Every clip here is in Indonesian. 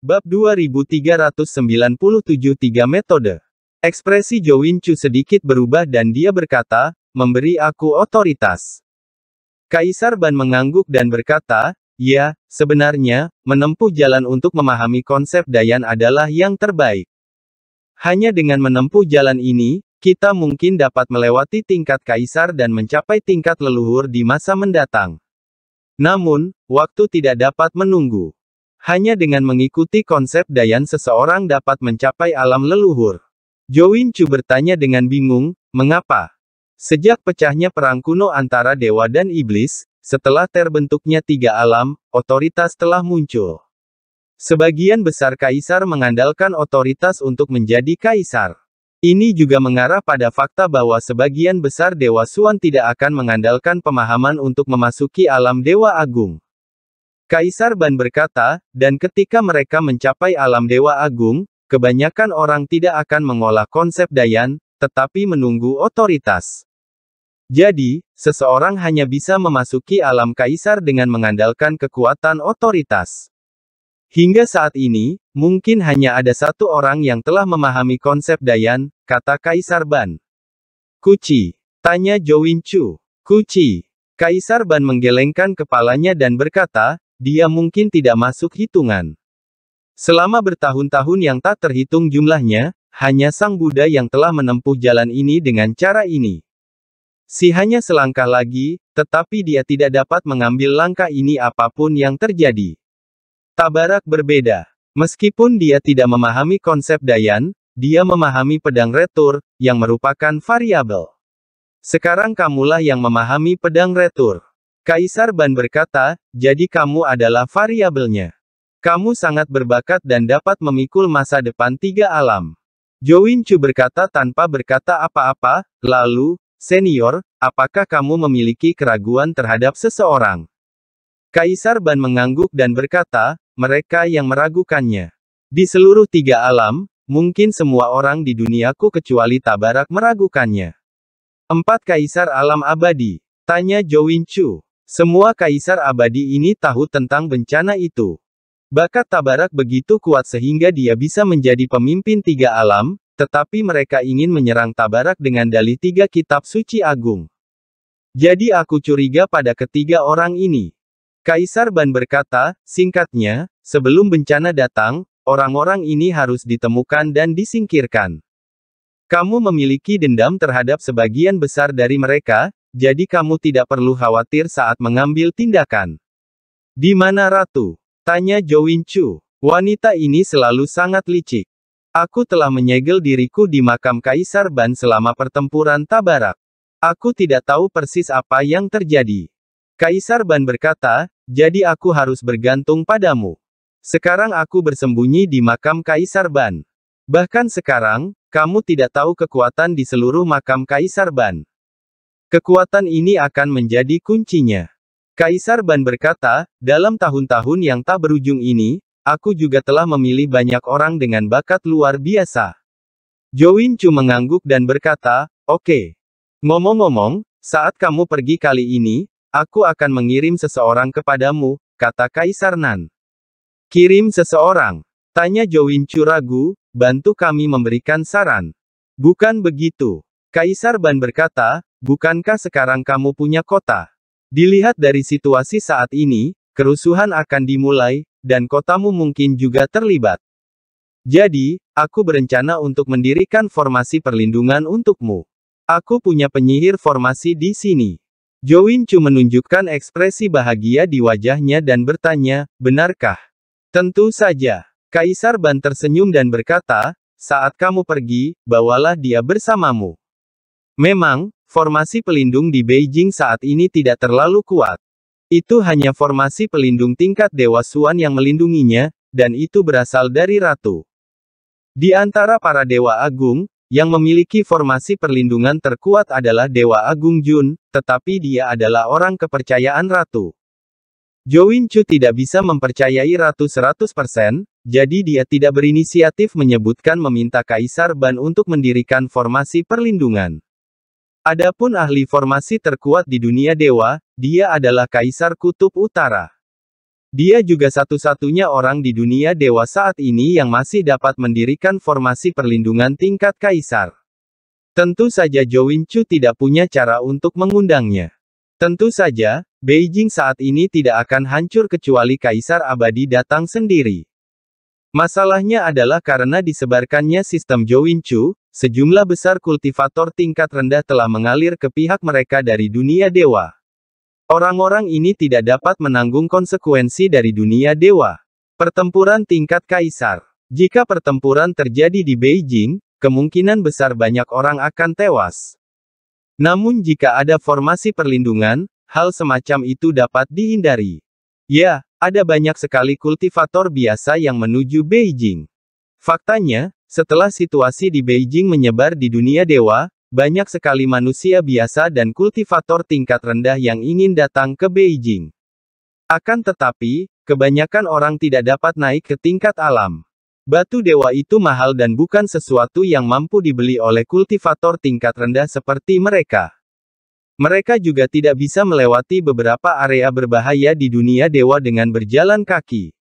Bab 2397-3 Metode Ekspresi Jo Chu sedikit berubah dan dia berkata, memberi aku otoritas. Kaisar Ban mengangguk dan berkata, ya, sebenarnya, menempuh jalan untuk memahami konsep Dayan adalah yang terbaik. Hanya dengan menempuh jalan ini, kita mungkin dapat melewati tingkat kaisar dan mencapai tingkat leluhur di masa mendatang. Namun, waktu tidak dapat menunggu. Hanya dengan mengikuti konsep Dayan seseorang dapat mencapai alam leluhur. Jowin Chu bertanya dengan bingung, mengapa? Sejak pecahnya perang kuno antara dewa dan iblis, setelah terbentuknya tiga alam, otoritas telah muncul. Sebagian besar kaisar mengandalkan otoritas untuk menjadi kaisar. Ini juga mengarah pada fakta bahwa sebagian besar dewa Suan tidak akan mengandalkan pemahaman untuk memasuki alam dewa agung. Kaisar Ban berkata, dan ketika mereka mencapai alam Dewa Agung, kebanyakan orang tidak akan mengolah konsep Dayan, tetapi menunggu otoritas. Jadi, seseorang hanya bisa memasuki alam Kaisar dengan mengandalkan kekuatan otoritas. Hingga saat ini, mungkin hanya ada satu orang yang telah memahami konsep Dayan, kata Kaisar Ban. Kuci. Tanya Jowin Chu. Kuci. Kaisar Ban menggelengkan kepalanya dan berkata, dia mungkin tidak masuk hitungan. Selama bertahun-tahun yang tak terhitung jumlahnya, hanya Sang Buddha yang telah menempuh jalan ini dengan cara ini. Si hanya selangkah lagi, tetapi dia tidak dapat mengambil langkah ini apapun yang terjadi. Tabarak berbeda. Meskipun dia tidak memahami konsep Dayan, dia memahami pedang retur, yang merupakan variabel. Sekarang kamulah yang memahami pedang retur. Kaisar Ban berkata, jadi kamu adalah variabelnya. Kamu sangat berbakat dan dapat memikul masa depan tiga alam. Join Chu berkata tanpa berkata apa-apa, lalu, senior, apakah kamu memiliki keraguan terhadap seseorang? Kaisar Ban mengangguk dan berkata, mereka yang meragukannya. Di seluruh tiga alam, mungkin semua orang di duniaku kecuali Tabarak meragukannya. Empat Kaisar Alam Abadi, tanya Jowin Chu. Semua kaisar abadi ini tahu tentang bencana itu. Bakat Tabarak begitu kuat sehingga dia bisa menjadi pemimpin tiga alam, tetapi mereka ingin menyerang Tabarak dengan dalih tiga kitab suci agung. Jadi aku curiga pada ketiga orang ini. Kaisar Ban berkata, singkatnya, sebelum bencana datang, orang-orang ini harus ditemukan dan disingkirkan. Kamu memiliki dendam terhadap sebagian besar dari mereka, jadi kamu tidak perlu khawatir saat mengambil tindakan. Di mana ratu? Tanya Jowin Chu. Wanita ini selalu sangat licik. Aku telah menyegel diriku di makam Kaisar Ban selama pertempuran Tabarak. Aku tidak tahu persis apa yang terjadi. Kaisar Ban berkata, jadi aku harus bergantung padamu. Sekarang aku bersembunyi di makam Kaisar Ban. Bahkan sekarang, kamu tidak tahu kekuatan di seluruh makam Kaisar Ban. Kekuatan ini akan menjadi kuncinya. Kaisar Ban berkata, dalam tahun-tahun yang tak berujung ini, aku juga telah memilih banyak orang dengan bakat luar biasa. Chu mengangguk dan berkata, oke. Okay. Ngomong-ngomong, saat kamu pergi kali ini, aku akan mengirim seseorang kepadamu, kata Kaisar Nan. Kirim seseorang. Tanya Chu ragu, bantu kami memberikan saran. Bukan begitu. Kaisar Ban berkata, bukankah sekarang kamu punya kota? Dilihat dari situasi saat ini, kerusuhan akan dimulai, dan kotamu mungkin juga terlibat. Jadi, aku berencana untuk mendirikan formasi perlindungan untukmu. Aku punya penyihir formasi di sini. Chu menunjukkan ekspresi bahagia di wajahnya dan bertanya, benarkah? Tentu saja. Kaisar Ban tersenyum dan berkata, saat kamu pergi, bawalah dia bersamamu. Memang, formasi pelindung di Beijing saat ini tidak terlalu kuat. Itu hanya formasi pelindung tingkat Dewa Suan yang melindunginya, dan itu berasal dari ratu. Di antara para Dewa Agung, yang memiliki formasi perlindungan terkuat adalah Dewa Agung Jun, tetapi dia adalah orang kepercayaan ratu. Jo Win Chu tidak bisa mempercayai ratu 100%, jadi dia tidak berinisiatif menyebutkan meminta Kaisar Ban untuk mendirikan formasi perlindungan. Adapun ahli formasi terkuat di dunia dewa, dia adalah Kaisar Kutub Utara. Dia juga satu-satunya orang di dunia dewa saat ini yang masih dapat mendirikan formasi perlindungan tingkat kaisar. Tentu saja Zhou Chu tidak punya cara untuk mengundangnya. Tentu saja, Beijing saat ini tidak akan hancur kecuali kaisar abadi datang sendiri. Masalahnya adalah karena disebarkannya sistem Jowin sejumlah besar kultivator tingkat rendah telah mengalir ke pihak mereka dari dunia dewa. Orang-orang ini tidak dapat menanggung konsekuensi dari dunia dewa. Pertempuran tingkat kaisar. Jika pertempuran terjadi di Beijing, kemungkinan besar banyak orang akan tewas. Namun jika ada formasi perlindungan, hal semacam itu dapat dihindari. Ya, ada banyak sekali kultivator biasa yang menuju Beijing. Faktanya, setelah situasi di Beijing menyebar di dunia dewa, banyak sekali manusia biasa dan kultivator tingkat rendah yang ingin datang ke Beijing. Akan tetapi, kebanyakan orang tidak dapat naik ke tingkat alam. Batu dewa itu mahal dan bukan sesuatu yang mampu dibeli oleh kultivator tingkat rendah seperti mereka. Mereka juga tidak bisa melewati beberapa area berbahaya di dunia dewa dengan berjalan kaki.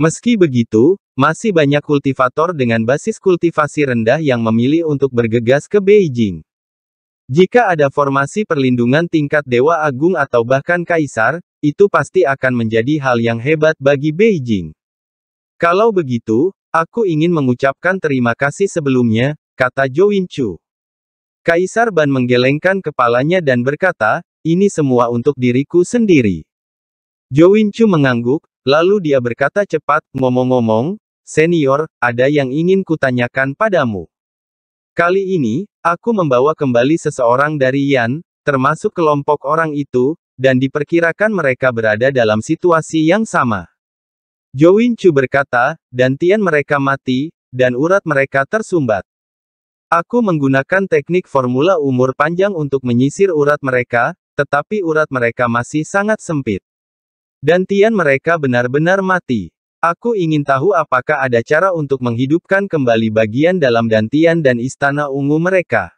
Meski begitu, masih banyak kultivator dengan basis kultivasi rendah yang memilih untuk bergegas ke Beijing. Jika ada formasi perlindungan tingkat Dewa Agung atau bahkan Kaisar, itu pasti akan menjadi hal yang hebat bagi Beijing. Kalau begitu, aku ingin mengucapkan terima kasih sebelumnya, kata Zhou Winchu. Kaisar Ban menggelengkan kepalanya dan berkata, ini semua untuk diriku sendiri. Jo Chu mengangguk, lalu dia berkata cepat, ngomong-ngomong, senior, ada yang ingin kutanyakan padamu. Kali ini, aku membawa kembali seseorang dari Yan, termasuk kelompok orang itu, dan diperkirakan mereka berada dalam situasi yang sama. Jo Chu berkata, dantian mereka mati, dan urat mereka tersumbat. Aku menggunakan teknik formula umur panjang untuk menyisir urat mereka, tetapi urat mereka masih sangat sempit. Dan tian mereka benar-benar mati. Aku ingin tahu apakah ada cara untuk menghidupkan kembali bagian dalam dantian dan istana ungu mereka.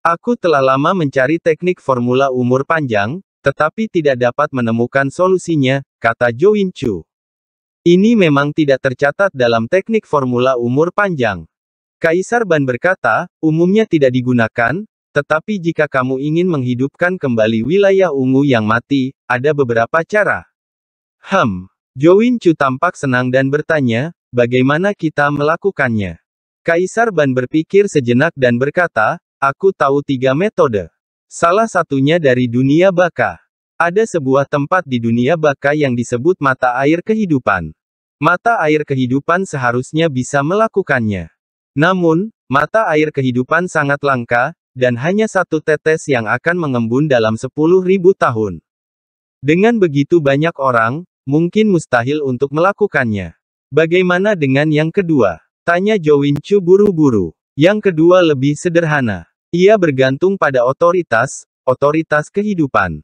Aku telah lama mencari teknik formula umur panjang, tetapi tidak dapat menemukan solusinya, kata Jo Chu. Ini memang tidak tercatat dalam teknik formula umur panjang. Kaisar Ban berkata, umumnya tidak digunakan, tetapi jika kamu ingin menghidupkan kembali wilayah ungu yang mati, ada beberapa cara. Hem. Jowin Chu tampak senang dan bertanya, bagaimana kita melakukannya? Kaisar Ban berpikir sejenak dan berkata, aku tahu tiga metode. Salah satunya dari dunia baka. Ada sebuah tempat di dunia baka yang disebut mata air kehidupan. Mata air kehidupan seharusnya bisa melakukannya. Namun, mata air kehidupan sangat langka, dan hanya satu tetes yang akan mengembun dalam 10.000 tahun. Dengan begitu banyak orang, mungkin mustahil untuk melakukannya. Bagaimana dengan yang kedua? Tanya Chu buru-buru. Yang kedua lebih sederhana. Ia bergantung pada otoritas, otoritas kehidupan.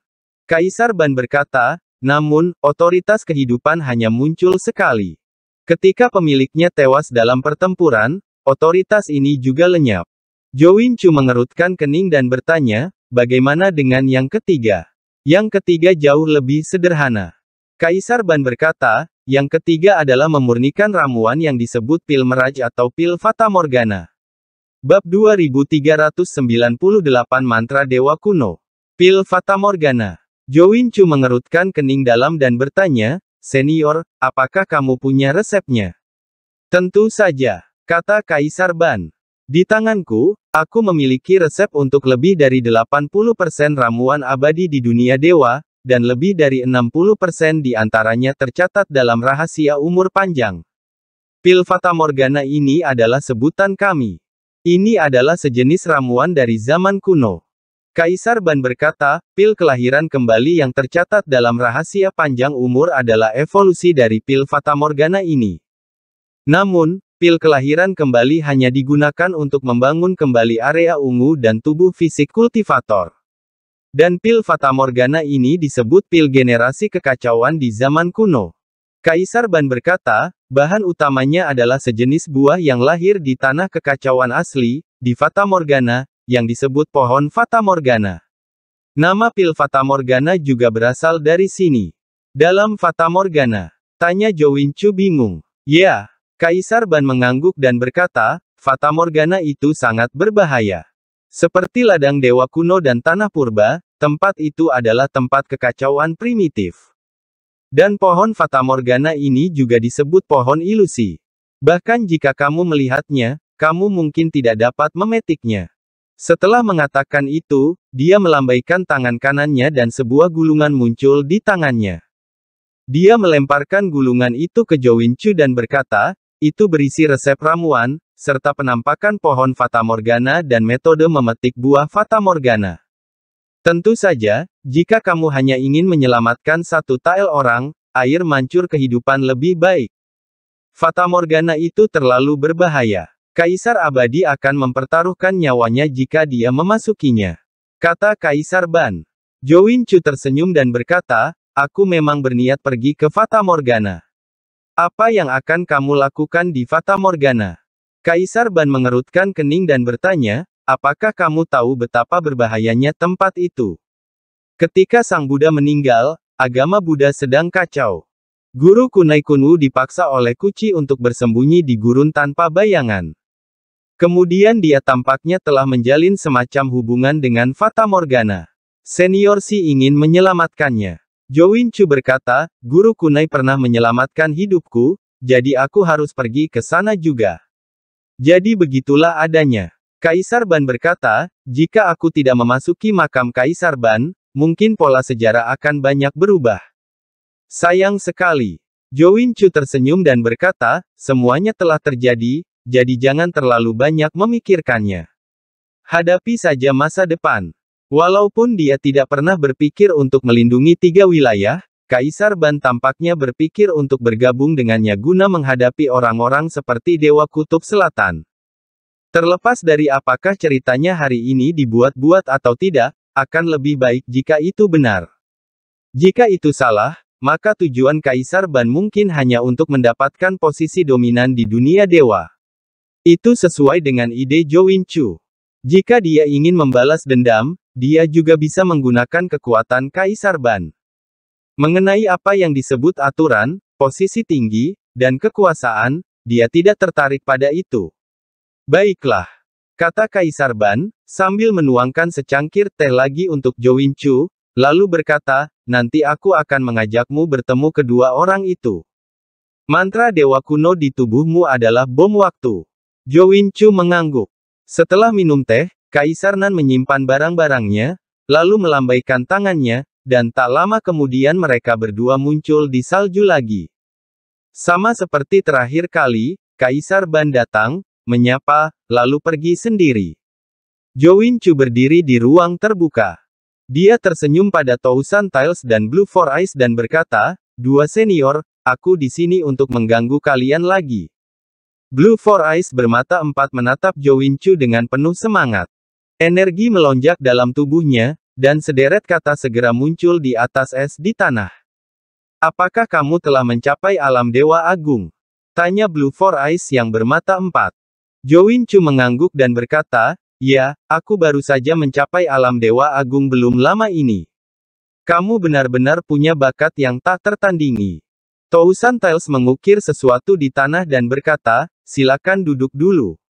Kaisar Ban berkata, namun, otoritas kehidupan hanya muncul sekali. Ketika pemiliknya tewas dalam pertempuran, Otoritas ini juga lenyap. Join Chu mengerutkan kening dan bertanya, bagaimana dengan yang ketiga? Yang ketiga jauh lebih sederhana. Kaisar Ban berkata, yang ketiga adalah memurnikan ramuan yang disebut pil meraj atau pil fata morgana. Bab 2398 Mantra Dewa Kuno. Pil fata morgana. Join Chu mengerutkan kening dalam dan bertanya, Senior, apakah kamu punya resepnya? Tentu saja. Kata Kaisar Ban. Di tanganku, aku memiliki resep untuk lebih dari 80% ramuan abadi di dunia dewa, dan lebih dari 60% di antaranya tercatat dalam rahasia umur panjang. Pil Fata Morgana ini adalah sebutan kami. Ini adalah sejenis ramuan dari zaman kuno. Kaisar Ban berkata, pil kelahiran kembali yang tercatat dalam rahasia panjang umur adalah evolusi dari pil Fata Morgana ini. Namun, Pil kelahiran kembali hanya digunakan untuk membangun kembali area ungu dan tubuh fisik kultivator. Dan pil Fatamorgana ini disebut pil generasi kekacauan di zaman kuno. Kaisar Ban berkata, bahan utamanya adalah sejenis buah yang lahir di tanah kekacauan asli, di Fatamorgana, yang disebut pohon Fatamorgana. Nama pil Fatamorgana juga berasal dari sini. Dalam Fatamorgana, tanya Chu bingung. Ya, Kaisar Ban mengangguk dan berkata, Fata Morgana itu sangat berbahaya. Seperti ladang dewa kuno dan tanah purba, tempat itu adalah tempat kekacauan primitif. Dan pohon Fata Morgana ini juga disebut pohon ilusi. Bahkan jika kamu melihatnya, kamu mungkin tidak dapat memetiknya. Setelah mengatakan itu, dia melambaikan tangan kanannya dan sebuah gulungan muncul di tangannya. Dia melemparkan gulungan itu ke Jowinchu dan berkata, itu berisi resep ramuan, serta penampakan pohon fata morgana dan metode memetik buah fata morgana. Tentu saja, jika kamu hanya ingin menyelamatkan satu tael orang, air mancur kehidupan lebih baik. Fata morgana itu terlalu berbahaya. Kaisar abadi akan mempertaruhkan nyawanya jika dia memasukinya. Kata Kaisar Ban. Jowin Chu tersenyum dan berkata, aku memang berniat pergi ke fata morgana. Apa yang akan kamu lakukan di Fata Morgana? Kaisar Ban mengerutkan kening dan bertanya, apakah kamu tahu betapa berbahayanya tempat itu? Ketika Sang Buddha meninggal, agama Buddha sedang kacau. Guru Kunai Kunwu dipaksa oleh Kuci untuk bersembunyi di gurun tanpa bayangan. Kemudian dia tampaknya telah menjalin semacam hubungan dengan Fata Morgana. Senior Si ingin menyelamatkannya. Jowin Chu berkata, guru kunai pernah menyelamatkan hidupku, jadi aku harus pergi ke sana juga. Jadi begitulah adanya. Kaisar Ban berkata, jika aku tidak memasuki makam Kaisar Ban, mungkin pola sejarah akan banyak berubah. Sayang sekali. Jowin Chu tersenyum dan berkata, semuanya telah terjadi, jadi jangan terlalu banyak memikirkannya. Hadapi saja masa depan. Walaupun dia tidak pernah berpikir untuk melindungi tiga wilayah, Kaisar Ban tampaknya berpikir untuk bergabung dengannya guna menghadapi orang-orang seperti Dewa Kutub Selatan. Terlepas dari apakah ceritanya hari ini dibuat-buat atau tidak, akan lebih baik jika itu benar. Jika itu salah, maka tujuan Kaisar Ban mungkin hanya untuk mendapatkan posisi dominan di dunia dewa. Itu sesuai dengan ide Jo Win Chu. Jika dia ingin membalas dendam, dia juga bisa menggunakan kekuatan Kaisar Ban. Mengenai apa yang disebut aturan, posisi tinggi, dan kekuasaan, dia tidak tertarik pada itu. Baiklah, kata Kaisar Ban, sambil menuangkan secangkir teh lagi untuk Win Chu, lalu berkata, nanti aku akan mengajakmu bertemu kedua orang itu. Mantra dewa kuno di tubuhmu adalah bom waktu. Win Chu mengangguk. Setelah minum teh, Kaisar Nan menyimpan barang-barangnya, lalu melambaikan tangannya, dan tak lama kemudian mereka berdua muncul di salju lagi. Sama seperti terakhir kali, Kaisar Ban datang, menyapa, lalu pergi sendiri. Jowin Chu berdiri di ruang terbuka. Dia tersenyum pada Tousan Tiles dan Blue Four Eyes dan berkata, Dua senior, aku di sini untuk mengganggu kalian lagi. Blue Four Eyes bermata empat menatap Jowin Chu dengan penuh semangat. Energi melonjak dalam tubuhnya, dan sederet kata segera muncul di atas es di tanah. Apakah kamu telah mencapai alam Dewa Agung? Tanya Blue Four Eyes yang bermata empat. Join Chu mengangguk dan berkata, Ya, aku baru saja mencapai alam Dewa Agung belum lama ini. Kamu benar-benar punya bakat yang tak tertandingi. Tousan Tiles mengukir sesuatu di tanah dan berkata, silakan duduk dulu.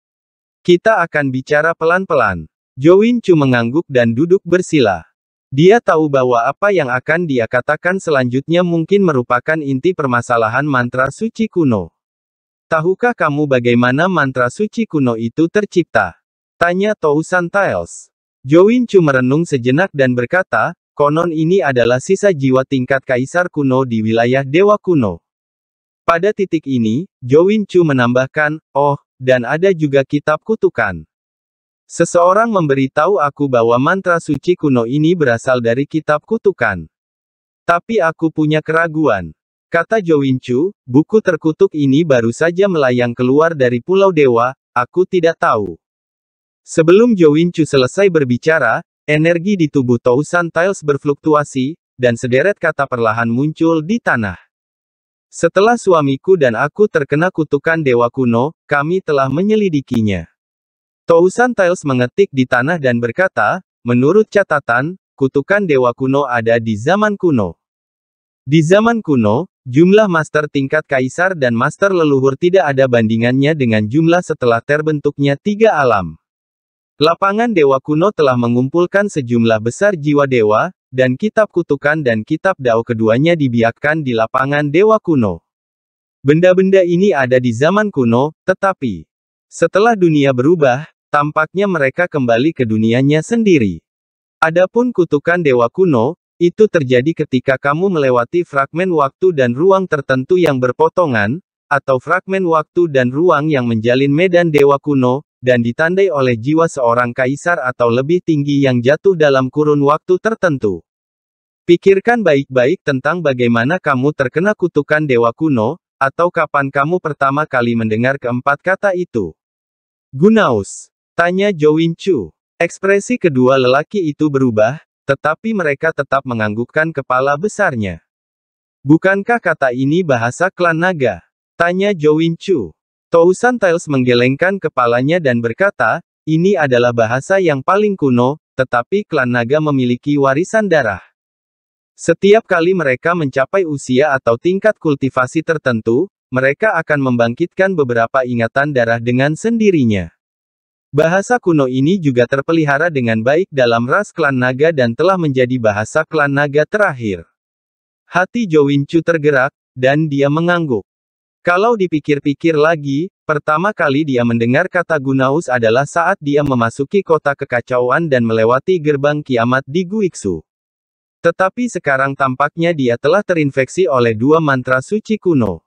Kita akan bicara pelan-pelan. Join Chu mengangguk dan duduk bersila. Dia tahu bahwa apa yang akan dia katakan selanjutnya mungkin merupakan inti permasalahan mantra suci kuno. Tahukah kamu bagaimana mantra suci kuno itu tercipta? Tanya Tousan Tiles. Join Chu merenung sejenak dan berkata, konon ini adalah sisa jiwa tingkat kaisar kuno di wilayah dewa kuno. Pada titik ini, Join Chu menambahkan, oh, dan ada juga kitab kutukan. Seseorang memberitahu aku bahwa mantra suci kuno ini berasal dari kitab kutukan. Tapi aku punya keraguan. Kata Jowinchu, buku terkutuk ini baru saja melayang keluar dari Pulau Dewa, aku tidak tahu. Sebelum Jowinchu selesai berbicara, energi di tubuh Tousan Tiles berfluktuasi, dan sederet kata perlahan muncul di tanah. Setelah suamiku dan aku terkena kutukan dewa kuno, kami telah menyelidikinya. Tousan Tiles mengetik di tanah dan berkata, menurut catatan, kutukan dewa kuno ada di zaman kuno. Di zaman kuno, jumlah master tingkat kaisar dan master leluhur tidak ada bandingannya dengan jumlah setelah terbentuknya tiga alam. Lapangan dewa kuno telah mengumpulkan sejumlah besar jiwa dewa, dan kitab kutukan dan kitab dao keduanya dibiarkan di lapangan dewa kuno. Benda-benda ini ada di zaman kuno, tetapi setelah dunia berubah, Tampaknya mereka kembali ke dunianya sendiri. Adapun kutukan dewa kuno, itu terjadi ketika kamu melewati fragmen waktu dan ruang tertentu yang berpotongan, atau fragmen waktu dan ruang yang menjalin medan dewa kuno, dan ditandai oleh jiwa seorang kaisar atau lebih tinggi yang jatuh dalam kurun waktu tertentu. Pikirkan baik-baik tentang bagaimana kamu terkena kutukan dewa kuno, atau kapan kamu pertama kali mendengar keempat kata itu. Gunaus Tanya Jo Win Chu. Ekspresi kedua lelaki itu berubah, tetapi mereka tetap menganggukkan kepala besarnya. Bukankah kata ini bahasa klan naga? Tanya Jo Win Chu. Tousan Tiles menggelengkan kepalanya dan berkata, ini adalah bahasa yang paling kuno, tetapi klan naga memiliki warisan darah. Setiap kali mereka mencapai usia atau tingkat kultivasi tertentu, mereka akan membangkitkan beberapa ingatan darah dengan sendirinya. Bahasa kuno ini juga terpelihara dengan baik dalam ras klan naga dan telah menjadi bahasa klan naga terakhir. Hati Jowincu tergerak, dan dia mengangguk. Kalau dipikir-pikir lagi, pertama kali dia mendengar kata Gunaus adalah saat dia memasuki kota kekacauan dan melewati gerbang kiamat di Guiksu. Tetapi sekarang tampaknya dia telah terinfeksi oleh dua mantra suci kuno.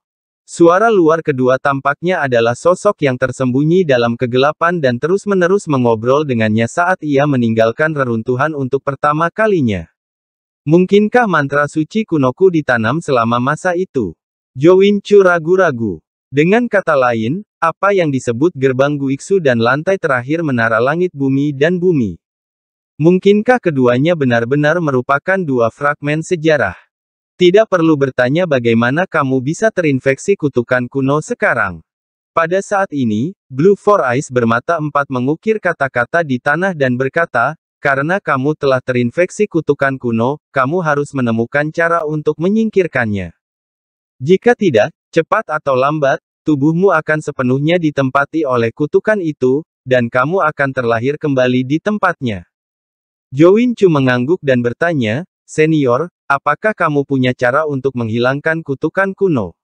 Suara luar kedua tampaknya adalah sosok yang tersembunyi dalam kegelapan dan terus-menerus mengobrol dengannya saat ia meninggalkan reruntuhan untuk pertama kalinya. Mungkinkah mantra suci kunoku ditanam selama masa itu? Jowinchu ragu-ragu. Dengan kata lain, apa yang disebut gerbang Guiksu dan lantai terakhir menara langit bumi dan bumi. Mungkinkah keduanya benar-benar merupakan dua fragmen sejarah? Tidak perlu bertanya bagaimana kamu bisa terinfeksi kutukan kuno sekarang. Pada saat ini, Blue Four Eyes bermata empat mengukir kata-kata di tanah dan berkata, karena kamu telah terinfeksi kutukan kuno, kamu harus menemukan cara untuk menyingkirkannya. Jika tidak, cepat atau lambat, tubuhmu akan sepenuhnya ditempati oleh kutukan itu, dan kamu akan terlahir kembali di tempatnya. Jowin Chu mengangguk dan bertanya, Senior, Apakah kamu punya cara untuk menghilangkan kutukan kuno?